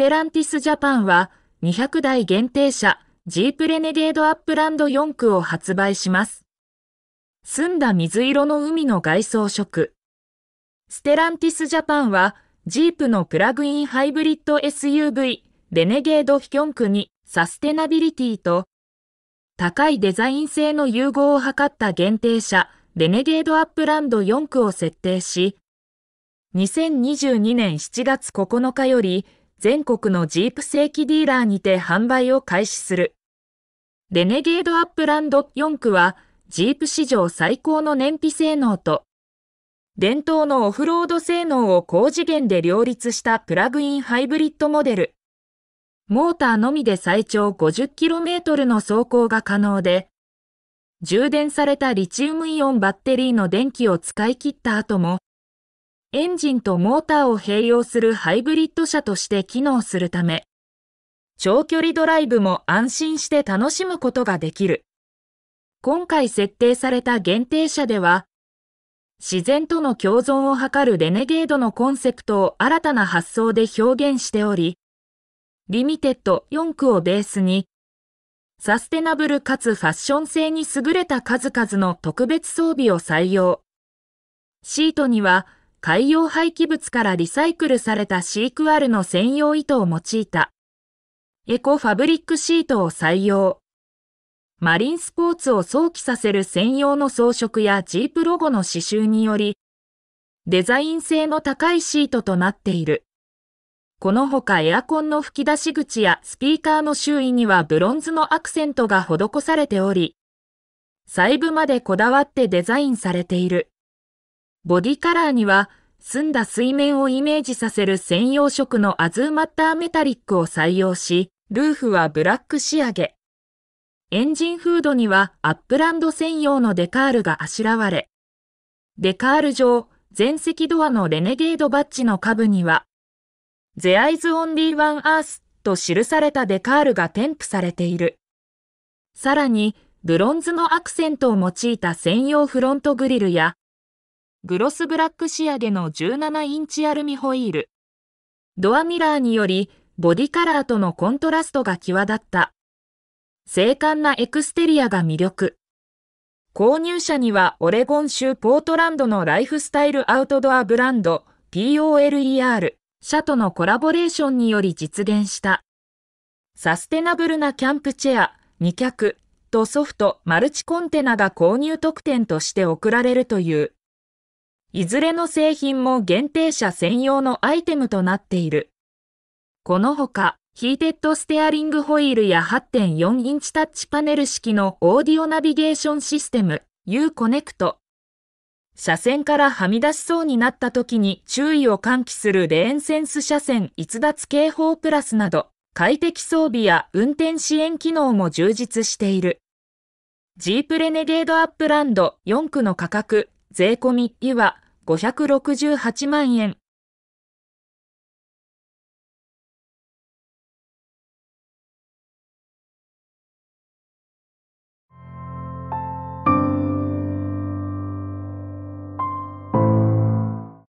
ステランティスジャパンは200台限定車ジープレネゲードアップランド4区を発売します。澄んだ水色の海の外装色。ステランティスジャパンはジープのプラグインハイブリッド SUV レネゲード4区にサステナビリティと高いデザイン性の融合を図った限定車レネゲードアップランド4区を設定し、2022年7月9日より全国のジープ正規ディーラーにて販売を開始する。レネゲードアップランド4区は、ジープ史上最高の燃費性能と、伝統のオフロード性能を高次元で両立したプラグインハイブリッドモデル。モーターのみで最長 50km の走行が可能で、充電されたリチウムイオンバッテリーの電気を使い切った後も、エンジンとモーターを併用するハイブリッド車として機能するため、長距離ドライブも安心して楽しむことができる。今回設定された限定車では、自然との共存を図るレネゲードのコンセプトを新たな発想で表現しており、リミテッド4区をベースに、サステナブルかつファッション性に優れた数々の特別装備を採用。シートには海洋廃棄物からリサイクルされたシークアルの専用糸を用いた。エコファブリックシートを採用。マリンスポーツを想起させる専用の装飾やジープロゴの刺繍により、デザイン性の高いシートとなっている。このほかエアコンの吹き出し口やスピーカーの周囲にはブロンズのアクセントが施されており、細部までこだわってデザインされている。ボディカラーには、澄んだ水面をイメージさせる専用色のアズーマッターメタリックを採用し、ルーフはブラック仕上げ。エンジンフードにはアップランド専用のデカールがあしらわれ、デカール上、全席ドアのレネゲードバッジの下部には、The Eyes Only One Earth と記されたデカールが添付されている。さらに、ブロンズのアクセントを用いた専用フロントグリルや、グロスブラック仕上げの17インチアルミホイール。ドアミラーにより、ボディカラーとのコントラストが際立った。精悍なエクステリアが魅力。購入者にはオレゴン州ポートランドのライフスタイルアウトドアブランド POLER 社とのコラボレーションにより実現した。サステナブルなキャンプチェア2脚とソフトマルチコンテナが購入特典として贈られるという。いずれの製品も限定車専用のアイテムとなっている。このほか、ヒーテッドステアリングホイールや8.4インチタッチパネル式のオーディオナビゲーションシステム U コネクト。車線からはみ出しそうになった時に注意を喚起するレーンセンス車線逸脱警報プラスなど快適装備や運転支援機能も充実している。ジープレネゲードアップランド4区の価格税込み、いわ、568万円。